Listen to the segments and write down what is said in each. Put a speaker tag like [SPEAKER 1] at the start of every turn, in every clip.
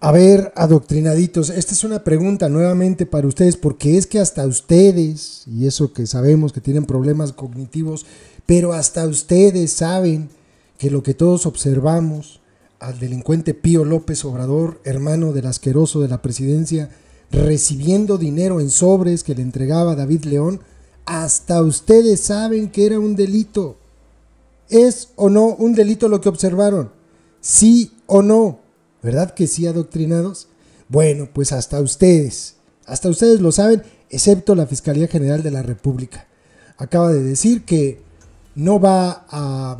[SPEAKER 1] A ver, adoctrinaditos, esta es una pregunta nuevamente para ustedes, porque es que hasta ustedes, y eso que sabemos que tienen problemas cognitivos, pero hasta ustedes saben que lo que todos observamos al delincuente Pío López Obrador, hermano del asqueroso de la presidencia, recibiendo dinero en sobres que le entregaba David León, hasta ustedes saben que era un delito. ¿Es o no un delito lo que observaron? ¿Sí o no? ¿Verdad que sí, adoctrinados? Bueno, pues hasta ustedes, hasta ustedes lo saben, excepto la Fiscalía General de la República. Acaba de decir que no va a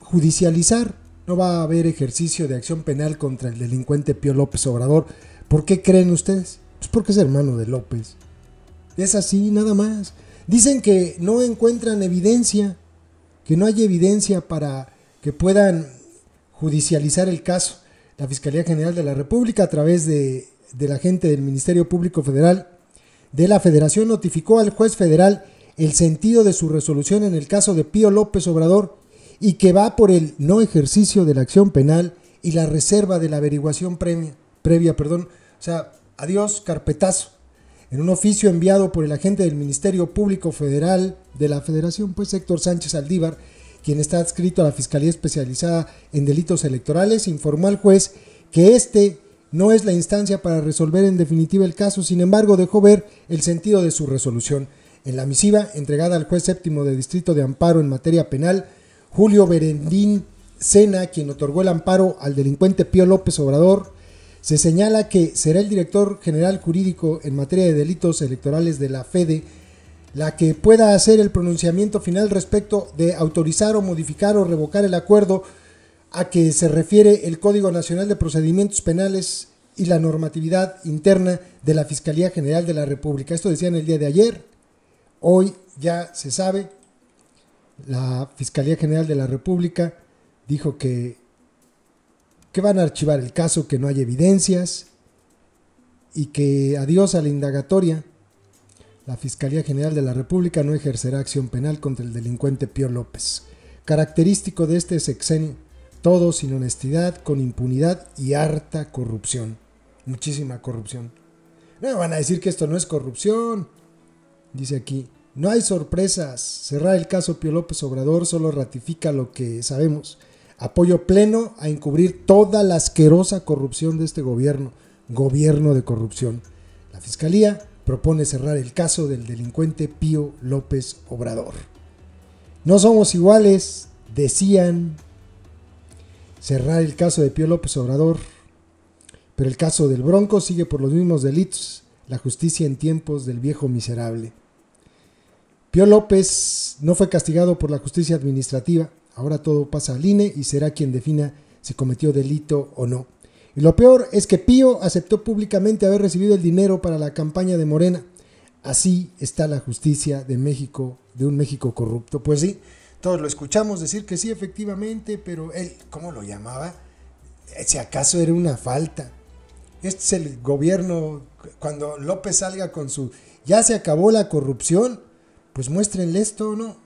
[SPEAKER 1] judicializar, no va a haber ejercicio de acción penal contra el delincuente Pío López Obrador. ¿Por qué creen ustedes? Pues porque es hermano de López. Es así, nada más. Dicen que no encuentran evidencia, que no hay evidencia para que puedan judicializar el caso la Fiscalía General de la República, a través de, de la del Ministerio Público Federal de la Federación, notificó al juez federal el sentido de su resolución en el caso de Pío López Obrador y que va por el no ejercicio de la acción penal y la reserva de la averiguación previa. Perdón. O sea, adiós, carpetazo. En un oficio enviado por el agente del Ministerio Público Federal de la Federación, pues Héctor Sánchez Aldívar, quien está adscrito a la Fiscalía Especializada en Delitos Electorales, informó al juez que este no es la instancia para resolver en definitiva el caso, sin embargo dejó ver el sentido de su resolución. En la misiva entregada al juez séptimo de Distrito de Amparo en materia penal, Julio Berendín Sena, quien otorgó el amparo al delincuente Pío López Obrador, se señala que será el director general jurídico en materia de delitos electorales de la FEDE la que pueda hacer el pronunciamiento final respecto de autorizar o modificar o revocar el acuerdo a que se refiere el Código Nacional de Procedimientos Penales y la normatividad interna de la Fiscalía General de la República. Esto decía en el día de ayer. Hoy ya se sabe, la Fiscalía General de la República dijo que, que van a archivar el caso, que no hay evidencias y que adiós a la indagatoria la Fiscalía General de la República no ejercerá acción penal contra el delincuente Pío López. Característico de este sexenio, todo sin honestidad, con impunidad y harta corrupción. Muchísima corrupción. No me van a decir que esto no es corrupción. Dice aquí, no hay sorpresas. Cerrar el caso Pío López Obrador solo ratifica lo que sabemos. Apoyo pleno a encubrir toda la asquerosa corrupción de este gobierno. Gobierno de corrupción. La Fiscalía propone cerrar el caso del delincuente Pío López Obrador. No somos iguales, decían cerrar el caso de Pío López Obrador, pero el caso del Bronco sigue por los mismos delitos, la justicia en tiempos del viejo miserable. Pío López no fue castigado por la justicia administrativa, ahora todo pasa al INE y será quien defina si cometió delito o no. Y lo peor es que Pío aceptó públicamente haber recibido el dinero para la campaña de Morena. Así está la justicia de México, de un México corrupto. Pues sí, todos lo escuchamos decir que sí, efectivamente, pero él, ¿cómo lo llamaba? Eh, si acaso era una falta. Este es el gobierno, cuando López salga con su, ya se acabó la corrupción, pues muéstrenle esto, ¿no?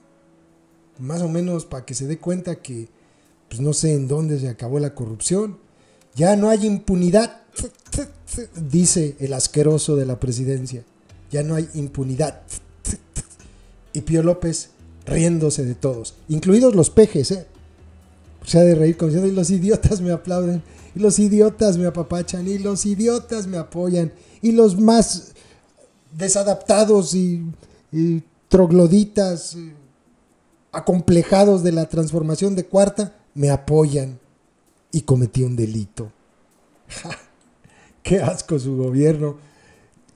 [SPEAKER 1] Más o menos para que se dé cuenta que, pues no sé en dónde se acabó la corrupción. Ya no hay impunidad, dice el asqueroso de la presidencia. Ya no hay impunidad. Y Pío López riéndose de todos, incluidos los pejes, ¿eh? Se ha de reír con y los idiotas me aplauden, y los idiotas me apapachan, y los idiotas me apoyan, y los más desadaptados y trogloditas, acomplejados de la transformación de cuarta, me apoyan y cometió un delito. ¡Qué asco su gobierno!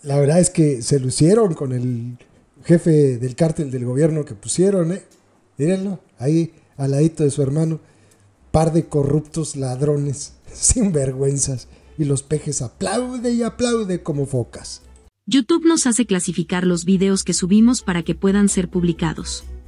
[SPEAKER 1] La verdad es que se lucieron con el jefe del cártel del gobierno que pusieron, ¿eh? Mírenlo, ahí al ladito de su hermano. Par de corruptos ladrones, sin vergüenzas Y los pejes aplaude y aplaude como focas.
[SPEAKER 2] YouTube nos hace clasificar los videos que subimos para que puedan ser publicados.